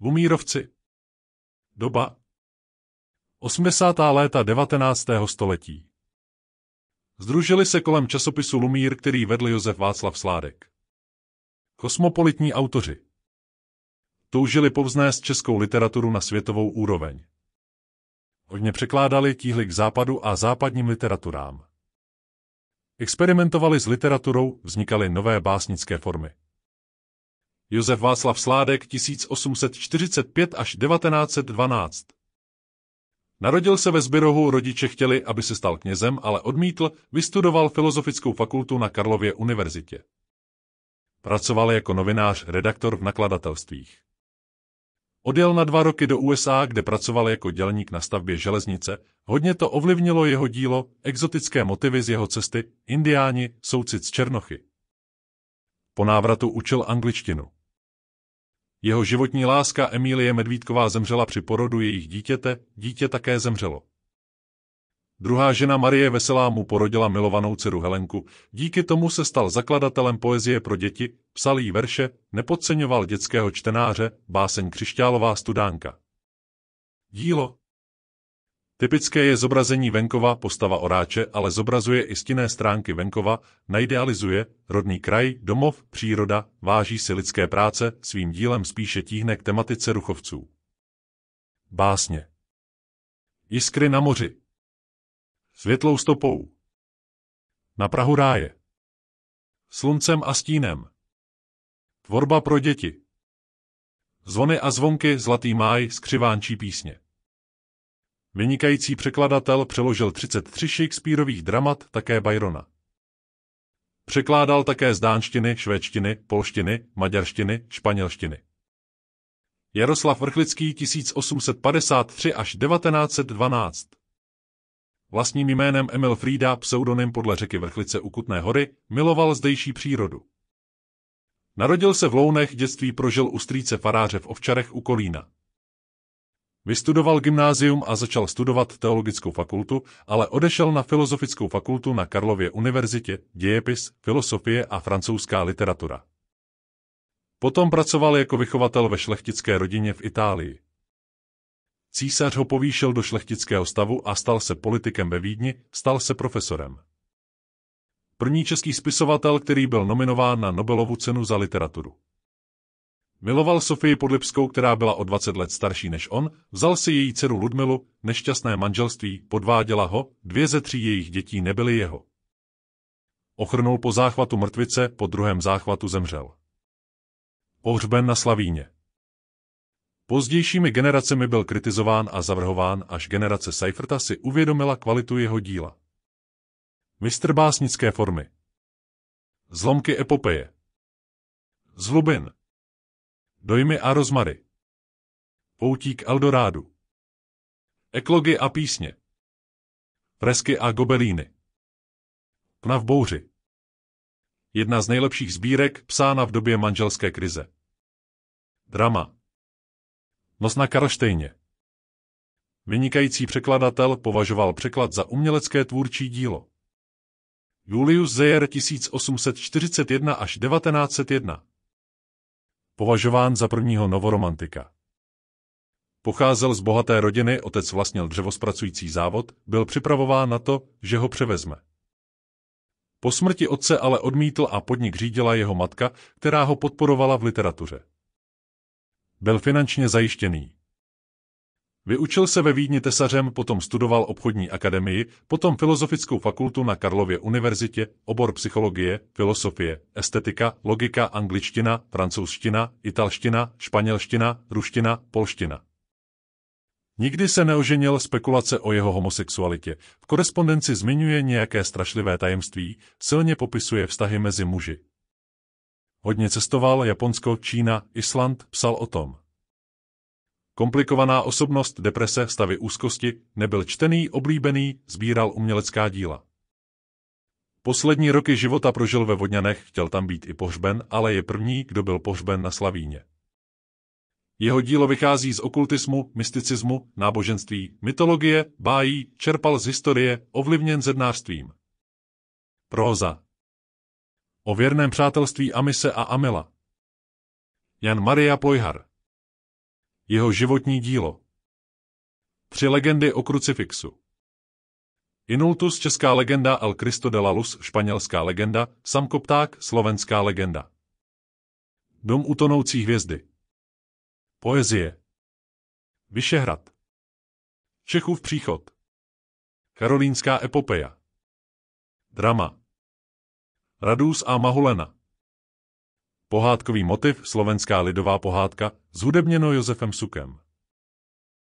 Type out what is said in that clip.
Lumírovci. Doba 80. léta 19. století. Združili se kolem časopisu Lumír, který vedl Josef Václav Sládek. Kosmopolitní autoři. Toužili povznést českou literaturu na světovou úroveň. Hodně překládali tíhli k západu a západním literaturám. Experimentovali s literaturou, vznikaly nové básnické formy. Josef Václav Sládek 1845 až 1912 Narodil se ve Zbyrohu, rodiče chtěli, aby se stal knězem, ale odmítl, vystudoval Filozofickou fakultu na Karlově univerzitě. Pracoval jako novinář, redaktor v nakladatelstvích. Odjel na dva roky do USA, kde pracoval jako dělník na stavbě železnice, hodně to ovlivnilo jeho dílo, exotické motivy z jeho cesty, indiáni, soucit z Černochy. Po návratu učil angličtinu. Jeho životní láska Emílie Medvídková zemřela při porodu jejich dítěte, dítě také zemřelo. Druhá žena Marie Veselá mu porodila milovanou dceru Helenku, díky tomu se stal zakladatelem poezie pro děti, psal jí verše, nepodceňoval dětského čtenáře, báseň Křišťálová studánka. Dílo Typické je zobrazení venkova, postava oráče, ale zobrazuje i stinné stránky venkova, najdealizuje rodný kraj, domov, příroda, váží si lidské práce, svým dílem spíše tíhne k tematice ruchovců. Básně Jiskry na moři Světlou stopou Na Prahu ráje Sluncem a stínem Tvorba pro děti Zvony a zvonky, zlatý máj, skřivánčí písně Vynikající překladatel přeložil 33 Shakespeareových dramat, také Byrona. Překládal také z dánštiny, švédštiny, polštiny, maďarštiny, španělštiny. Jaroslav Vrchlický 1853 až 1912 Vlastním jménem Emil Frida, pseudonym podle řeky Vrchlice u Kutné hory, miloval zdejší přírodu. Narodil se v Lounech, dětství prožil u strýce faráře v Ovčarech u Kolína. Vystudoval gymnázium a začal studovat teologickou fakultu, ale odešel na filozofickou fakultu na Karlově univerzitě, dějepis, filosofie a francouzská literatura. Potom pracoval jako vychovatel ve šlechtické rodině v Itálii. Císař ho povýšil do šlechtického stavu a stal se politikem ve Vídni, stal se profesorem. První český spisovatel, který byl nominován na Nobelovu cenu za literaturu. Miloval Sofii Podlipskou, která byla o 20 let starší než on, vzal si její dceru Ludmilu, nešťastné manželství, podváděla ho, dvě ze tří jejich dětí nebyly jeho. Ochrnul po záchvatu mrtvice, po druhém záchvatu zemřel. Pohřben na Slavíně. Pozdějšími generacemi byl kritizován a zavrhován, až generace Seiferta si uvědomila kvalitu jeho díla. Mistr básnické formy Zlomky epopeje Zlubin Dojmy a rozmary. Poutík Eldorádu. Eklogy a písně. Fresky a gobelíny. Pna v bouři. Jedna z nejlepších sbírek psána v době manželské krize. Drama. Nos na Karlštejně. Vynikající překladatel považoval překlad za umělecké tvůrčí dílo. Julius Zeyer 1841 až 1901 považován za prvního novoromantika. Pocházel z bohaté rodiny, otec vlastnil dřevospracující závod, byl připravován na to, že ho převezme. Po smrti otce ale odmítl a podnik řídila jeho matka, která ho podporovala v literatuře. Byl finančně zajištěný. Vyučil se ve Vídni tesařem, potom studoval obchodní akademii, potom filozofickou fakultu na Karlově univerzitě, obor psychologie, filosofie, estetika, logika, angličtina, francouzština, italština, španělština, ruština, polština. Nikdy se neoženil spekulace o jeho homosexualitě. V korespondenci zmiňuje nějaké strašlivé tajemství, silně popisuje vztahy mezi muži. Hodně cestoval Japonsko, Čína, Island, psal o tom. Komplikovaná osobnost, deprese, stavy úzkosti, nebyl čtený, oblíbený, sbíral umělecká díla. Poslední roky života prožil ve Vodňanech, chtěl tam být i pohřben, ale je první, kdo byl pohřben na Slavíně. Jeho dílo vychází z okultismu, mysticismu, náboženství, mytologie, bájí, čerpal z historie, ovlivněn zednářstvím. Proza O věrném přátelství Amise a Amila Jan Maria Plojhar jeho životní dílo. Tři legendy o krucifixu. Inultus česká legenda El Cristo de la Luz španělská legenda, Samkopták slovenská legenda. Dom utonoucí hvězdy. Poezie. Vyšehrad. Čechův příchod. Karolínská epopeja. Drama. Radus a Mahulena. Pohádkový motiv Slovenská lidová pohádka, zhudebněno Josefem Sukem.